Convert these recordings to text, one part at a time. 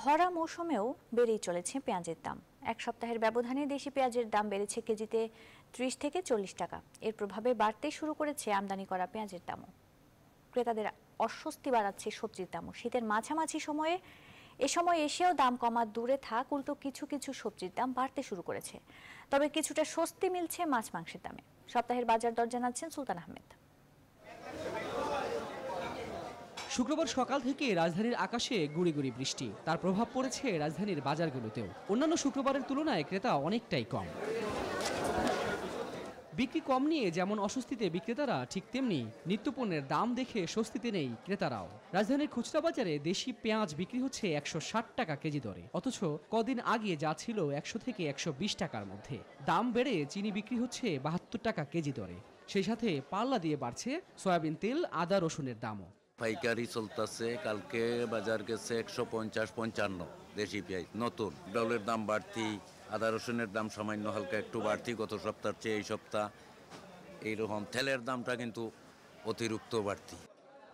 ভরা মৌসুমেও বেড়েই চলেছে পেঁয়াজের দাম এক সপ্তাহের ব্যবধানে দেশি পেঁয়াজের দাম বেড়েছে কেজিতে ত্রিশ থেকে চল্লিশ টাকা এর প্রভাবে বাড়তে শুরু করেছে আমদানি করা পেঁয়াজের দামও ক্রেতাদের অস্বস্তি বাড়াচ্ছে সবজির দামও শীতের মাঝামাঝি সময়ে এ সময় এসেও দাম কমা দূরে থাক উল্টো কিছু কিছু সবজির দাম বাড়তে শুরু করেছে তবে কিছুটা স্বস্তি মিলছে মাছ মাংসের দামে সপ্তাহের বাজার দর জানাচ্ছেন সুলতান আহমেদ শুক্রবার সকাল থেকে রাজধানীর আকাশে গুড়ি গুড়ি বৃষ্টি তার প্রভাব পড়েছে রাজধানীর বাজারগুলোতেও অন্যান্য শুক্রবারের তুলনায় ক্রেতা অনেকটাই কম বিক্রি কম নিয়ে যেমন অস্বস্তিতে বিক্রেতারা ঠিক তেমনি নিত্যপণ্যের দাম দেখে স্বস্তিতে নেই ক্রেতারাও রাজধানীর খুচরা বাজারে দেশি পেঁয়াজ বিক্রি হচ্ছে একশো টাকা কেজি দরে অথচ কদিন আগে যা ছিল একশো থেকে একশো টাকার মধ্যে দাম বেড়ে চিনি বিক্রি হচ্ছে বাহাত্তর টাকা কেজি দরে সেই সাথে পাল্লা দিয়ে বাড়ছে সয়াবিন তেল আদা রসুনের দামও পাইকারি চলতেছে কালকে বাজার গেছে একশো পঞ্চাশ পঞ্চান্ন দেশি পেঁয়াজ নতুন ডলের দাম বাড়তি আদা রসুনের দাম সামান্য হালকা একটু বাড়তি গত সপ্তাহ চেয়ে এই সপ্তাহ এইরকম তেলের দামটা কিন্তু অতিরিক্ত বাড়তি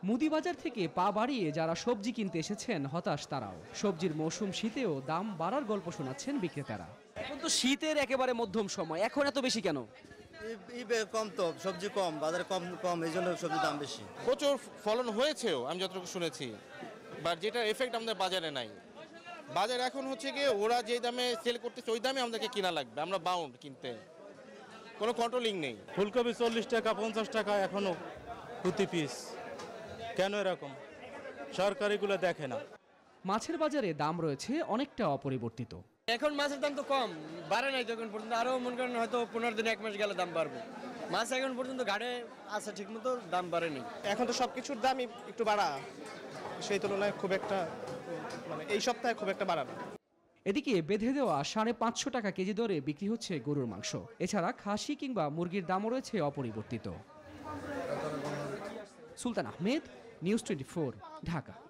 মুদিবাজার থেকে পা বাড়িয়ে যারা সবজি কিনতে এসেছেন হতাশ তারাও সবজির মৌসুম শীতেও দাম বাড়ার গল্প শোনাচ্ছেন বিক্রেতারা এখন তো শীতের একেবারে মধ্যম সময় এখন এত বেশি কেন কম তো সবজি কম বাজারে কম কম এই জন্য সবজির দাম বেশি প্রচুর ফলন হয়েছেও আমি যতটুকু শুনেছি বাট যেটা এফেক্ট আমাদের বাজারে নাই বাজার এখন হচ্ছে গিয়ে ওরা যে দামে সেল করতেছে ওই দামে আমাদেরকে কিনা লাগবে আমরা বাউন্ড কিনতে কোনো কন্ট্রোলিং নেই ফুলকপি চল্লিশ টাকা পঞ্চাশ টাকা এখনও প্রতি পিস কেন এরকম সরকারিগুলো দেখে না মাছের বাজারে দাম রয়েছে অনেকটা অপরিবর্তিত এখন মাছের দাম তো কম বাড়ে নাই তো এখন পর্যন্ত আরও মনে করেন হয়তো পনেরো দিন এক মাস গেলে দাম বাড়বে মাছ এখন পর্যন্ত ঘাটে আছে মতো দাম বাড়েনি এখন তো সব কিছুর দাম একটু বাড়া সেই তুলনায় খুব একটা মানে এই সপ্তাহে খুব একটা বাড়ানো এদিকে বেঁধে দেওয়া সাড়ে পাঁচশো টাকা কেজি দরে বিক্রি হচ্ছে গরুর মাংস এছাড়া খাসি কিংবা মুরগির দামও রয়েছে অপরিবর্তিত সুলতান আহমেদ নিউজ টোয়েন্টি ঢাকা